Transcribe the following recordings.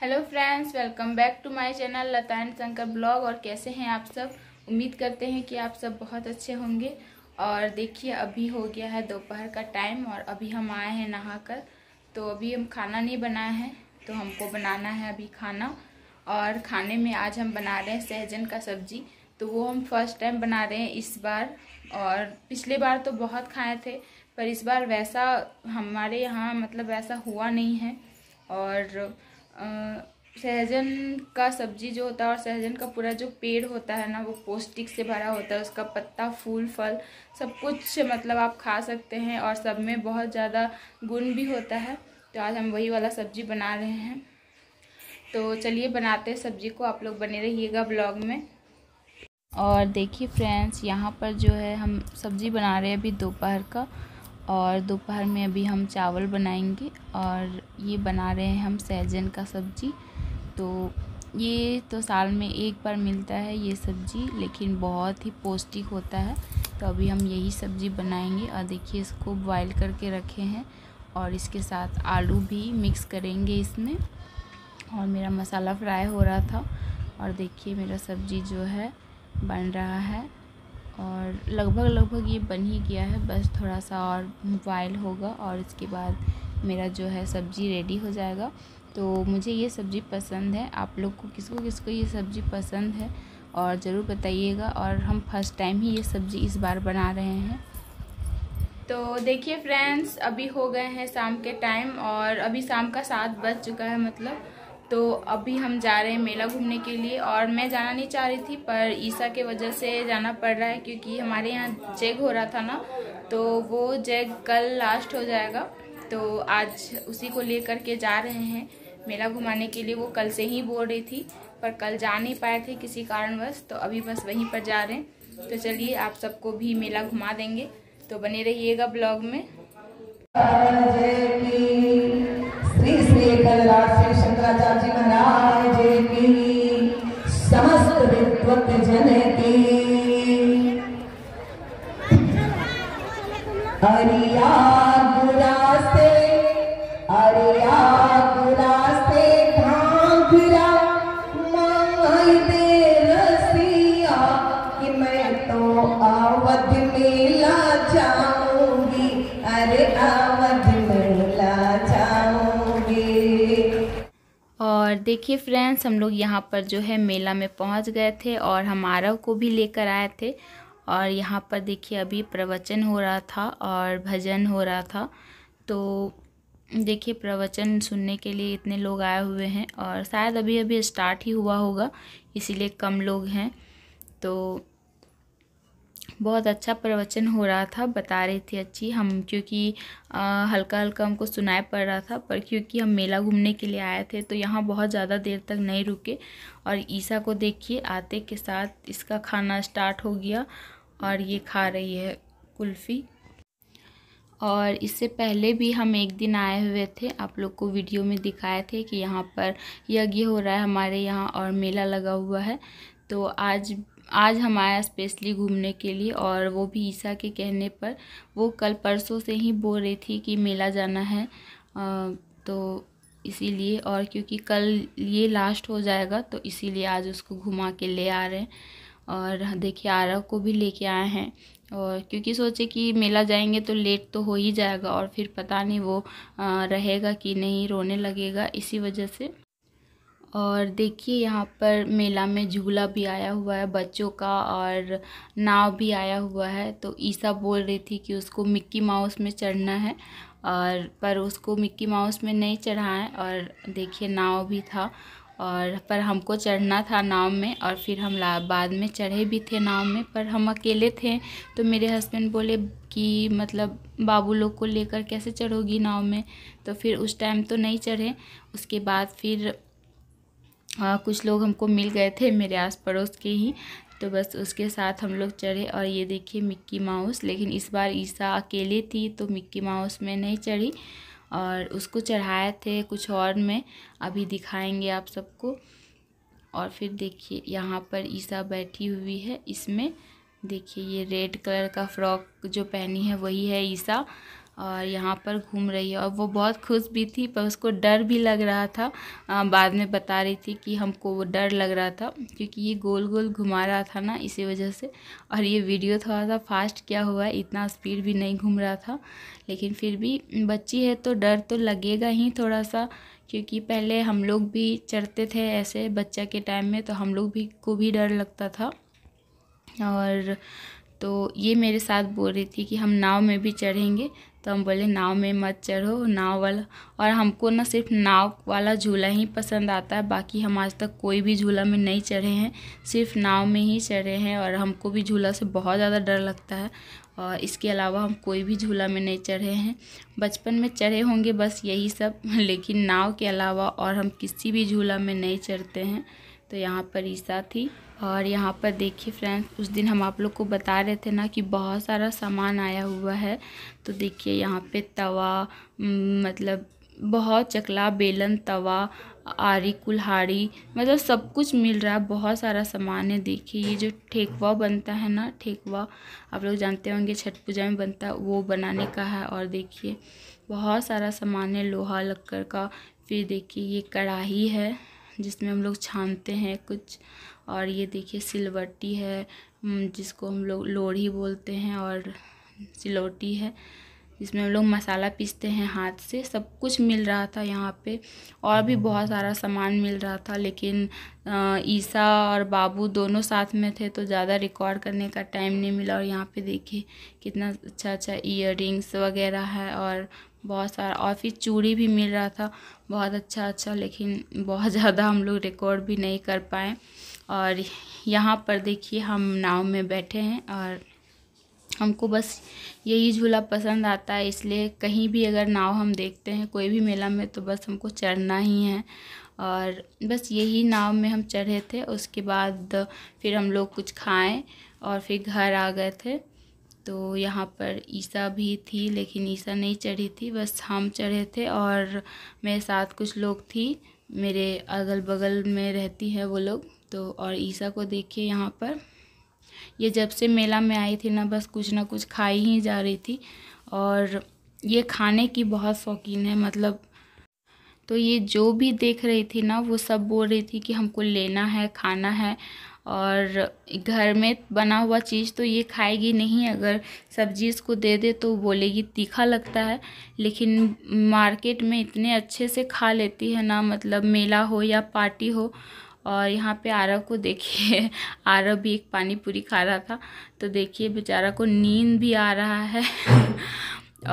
hello friends welcome back to my channel Lata and Shankar blog और कैसे हैं आप सब उम्मीद करते हैं कि आप सब बहुत अच्छे होंगे और देखिए अभी हो गया है दोपहर का टाइम और अभी हम आए हैं नहाकर तो अभी हम खाना नहीं बनाए हैं तो हमको बनाना है अभी खाना और खाने में आज हम बना रहे हैं सहजन का सब्जी तो वो हम फर्स्ट टाइम बना रहे हैं इस बार और पिछले बार तो बहुत खाए थे पर इस बार वैसा हमारे यहाँ मतलब वैसा हुआ नहीं है और सहजन का सब्जी जो होता है और सहजन का पूरा जो पेड़ होता है ना वो पौष्टिक से भरा होता है उसका पत्ता फूल फल सब कुछ मतलब आप खा सकते हैं और सब में बहुत ज़्यादा गुण भी होता है तो आज हम वही वाला सब्जी बना रहे हैं तो चलिए बनाते हैं सब्जी को आप लोग बने रहिएगा ब्लॉग में और देखिए फ्रेंड्स यहाँ पर जो है हम सब्ज़ी बना रहे हैं अभी दोपहर का और दोपहर में अभी हम चावल बनाएंगे और ये बना रहे हैं हम सहजन का सब्ज़ी तो ये तो साल में एक बार मिलता है ये सब्ज़ी लेकिन बहुत ही पौष्टिक होता है तो अभी हम यही सब्ज़ी बनाएंगे और देखिए इसको बॉयल करके रखे हैं और इसके साथ आलू भी मिक्स करेंगे इसमें और मेरा मसाला फ्राई हो रहा था और देखिए मेरा सब्ज़ी जो है बन रहा है और लगभग लगभग ये बन ही गया है बस थोड़ा सा और बॉयल होगा और इसके बाद मेरा जो है सब्ज़ी रेडी हो जाएगा तो मुझे ये सब्ज़ी पसंद है आप लोग को किसको किसको ये सब्ज़ी पसंद है और ज़रूर बताइएगा और हम फर्स्ट टाइम ही ये सब्ज़ी इस बार बना रहे हैं तो देखिए फ्रेंड्स अभी हो गए हैं शाम के टाइम और अभी शाम का सात बज चुका है मतलब तो अभी हम जा रहे हैं मेला घूमने के लिए और मैं जाना नहीं चाह रही थी पर ईसा के वजह से जाना पड़ रहा है क्योंकि हमारे यहाँ जेग हो रहा था ना तो वो जेग कल लास्ट हो जाएगा तो आज उसी को ले करके जा रहे हैं मेला घुमाने के लिए वो कल से ही बोल रही थी पर कल जा नहीं पाए थे किसी कारणवश तो अभी बस वहीं पर जा रहे हैं तो चलिए आप सबको भी मेला घुमा देंगे तो बने रहिएगा ब्लॉग में अरिया गुरास्ते से और देखिए फ्रेंड्स हम लोग यहाँ पर जो है मेला में पहुँच गए थे और हम आरव को भी लेकर आए थे और यहाँ पर देखिए अभी प्रवचन हो रहा था और भजन हो रहा था तो देखिए प्रवचन सुनने के लिए इतने लोग आए हुए हैं और शायद अभी अभी स्टार्ट ही हुआ होगा इसीलिए कम लोग हैं तो बहुत अच्छा प्रवचन हो रहा था बता रही थी अच्छी हम क्योंकि हल्का हल्का हमको सुनाया पड़ रहा था पर क्योंकि हम मेला घूमने के लिए आए थे तो यहाँ बहुत ज़्यादा देर तक नहीं रुके और ईसा को देखिए आते के साथ इसका खाना स्टार्ट हो गया और ये खा रही है कुल्फ़ी और इससे पहले भी हम एक दिन आए हुए थे आप लोग को वीडियो में दिखाए थे कि यहाँ पर यज्ञ हो रहा है हमारे यहाँ और मेला लगा हुआ है तो आज आज हम आया स्पेशली घूमने के लिए और वो भी ईसा के कहने पर वो कल परसों से ही बोल रही थी कि मेला जाना है तो इसीलिए और क्योंकि कल ये लास्ट हो जाएगा तो इसीलिए आज उसको घुमा के ले आ रहे हैं और देखिए आरा को भी लेके आए हैं और क्योंकि सोचे कि मेला जाएंगे तो लेट तो हो ही जाएगा और फिर पता नहीं वो रहेगा कि नहीं रोने लगेगा इसी वजह से और देखिए यहाँ पर मेला में झूला भी आया हुआ है बच्चों का और नाव भी आया हुआ है तो ईसा बोल रही थी कि उसको मिक्की माउस में चढ़ना है और पर उसको मिक्की माउस में नहीं चढ़ाएं और देखिए नाव भी था और पर हमको चढ़ना था नाव में और फिर हम बाद में चढ़े भी थे नाव में पर हम अकेले थे तो मेरे हस्बैंड बोले कि मतलब बाबू लोग को लेकर कैसे चढ़ोगी नाव में तो फिर उस टाइम तो नहीं चढ़े उसके बाद फिर आ, कुछ लोग हमको मिल गए थे मेरे आस पड़ोस के ही तो बस उसके साथ हम लोग चढ़े और ये देखिए मिक्की माउस लेकिन इस बार ईसा अकेले थी तो मिक्की माउस में नहीं चढ़ी और उसको चढ़ाए थे कुछ और में अभी दिखाएंगे आप सबको और फिर देखिए यहाँ पर ईसा बैठी हुई है इसमें देखिए ये रेड कलर का फ्रॉक जो पहनी है वही है ईसा और यहाँ पर घूम रही है और वो बहुत खुश भी थी पर उसको डर भी लग रहा था आ, बाद में बता रही थी कि हमको वो डर लग रहा था क्योंकि ये गोल गोल घुमा रहा था ना इसी वजह से और ये वीडियो थोड़ा सा फास्ट क्या हुआ है इतना स्पीड भी नहीं घूम रहा था लेकिन फिर भी बच्ची है तो डर तो लगेगा ही थोड़ा सा क्योंकि पहले हम लोग भी चढ़ते थे ऐसे बच्चा के टाइम में तो हम लोग भी को भी डर लगता था और तो ये मेरे साथ बोल रही थी कि हम नाव में भी चढ़ेंगे तो हम बोले नाव में मत चढ़ो नाव वाला और हमको ना सिर्फ नाव वाला झूला ही पसंद आता है बाकी हम आज तक कोई भी झूला में नहीं चढ़े हैं सिर्फ नाव में ही चढ़े हैं और हमको भी झूला से बहुत ज़्यादा डर लगता है और इसके अलावा हम कोई भी झूला में नहीं चढ़े हैं बचपन में चढ़े होंगे बस यही सब लेकिन नाव के अलावा और हम किसी भी झूला में नहीं चढ़ते हैं तो यहाँ पर ईसा थी और यहाँ पर देखिए फ्रेंड्स उस दिन हम आप लोग को बता रहे थे ना कि बहुत सारा सामान आया हुआ है तो देखिए यहाँ पे तवा मतलब बहुत चकला बेलन तवा आरी कुल्हाड़ी मतलब सब कुछ मिल रहा है बहुत सारा सामान है देखिए ये जो ठेकवा बनता है ना ठेकवा आप लोग जानते होंगे छठ पूजा में बनता है वो बनाने का है और देखिए बहुत सारा सामान है लोहा लक्कर का फिर देखिए ये कढ़ाही है जिसमें हम लोग छानते हैं कुछ और ये देखिए सिलवटी है जिसको हम लोग लोढ़ी बोलते हैं और सिलोटी है जिसमें हम लोग मसाला पीसते हैं हाथ से सब कुछ मिल रहा था यहाँ पे और भी बहुत सारा सामान मिल रहा था लेकिन ईसा और बाबू दोनों साथ में थे तो ज़्यादा रिकॉर्ड करने का टाइम नहीं मिला और यहाँ पे देखिए कितना अच्छा अच्छा इयर वगैरह है और बहुत सारा और फिर चूड़ी भी मिल रहा था बहुत अच्छा अच्छा लेकिन बहुत ज़्यादा हम लोग रिकॉर्ड भी नहीं कर पाए और यहाँ पर देखिए हम नाव में बैठे हैं और हमको बस यही झूला पसंद आता है इसलिए कहीं भी अगर नाव हम देखते हैं कोई भी मेला में तो बस हमको चढ़ना ही है और बस यही नाव में हम चढ़े थे उसके बाद फिर हम लोग कुछ खाएँ और फिर घर आ गए थे तो यहाँ पर ईसा भी थी लेकिन ईसा नहीं चढ़ी थी बस हम चढ़े थे और मेरे साथ कुछ लोग थी मेरे अगल बगल में रहती है वो लोग तो और ईसा को देखिए यहाँ पर ये जब से मेला में आई थी ना बस कुछ ना कुछ खाई ही जा रही थी और ये खाने की बहुत शौकीन है मतलब तो ये जो भी देख रही थी ना वो सब बोल रही थी कि हमको लेना है खाना है और घर में बना हुआ चीज़ तो ये खाएगी नहीं अगर सब्जी इसको दे दे तो बोलेगी तीखा लगता है लेकिन मार्केट में इतने अच्छे से खा लेती है ना मतलब मेला हो या पार्टी हो और यहाँ पे आरव को देखिए आरव भी एक पानी पूरी खा रहा था तो देखिए बेचारा को नींद भी आ रहा है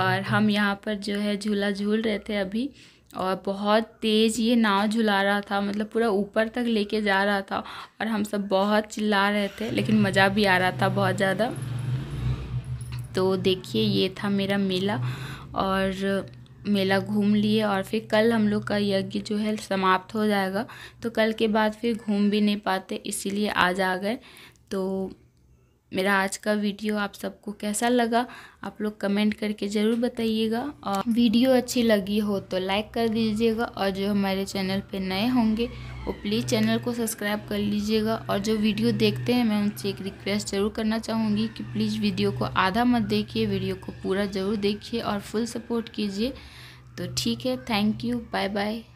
और हम यहाँ पर जो है झूला झूल रहे थे अभी और बहुत तेज़ ये नाव झुला रहा था मतलब पूरा ऊपर तक लेके जा रहा था और हम सब बहुत चिल्ला रहे थे लेकिन मज़ा भी आ रहा था बहुत ज़्यादा तो देखिए ये था मेरा मेला और मेला घूम लिए और फिर कल हम लोग का यज्ञ जो है समाप्त हो जाएगा तो कल के बाद फिर घूम भी नहीं पाते इसीलिए आज आ गए तो मेरा आज का वीडियो आप सबको कैसा लगा आप लोग कमेंट करके ज़रूर बताइएगा और वीडियो अच्छी लगी हो तो लाइक कर दीजिएगा और जो हमारे चैनल पे नए होंगे वो प्लीज़ चैनल को सब्सक्राइब कर लीजिएगा और जो वीडियो देखते हैं मैं उनसे एक रिक्वेस्ट ज़रूर करना चाहूँगी कि प्लीज़ वीडियो को आधा मत देखिए वीडियो को पूरा ज़रूर देखिए और फुल सपोर्ट कीजिए तो ठीक है थैंक यू बाय बाय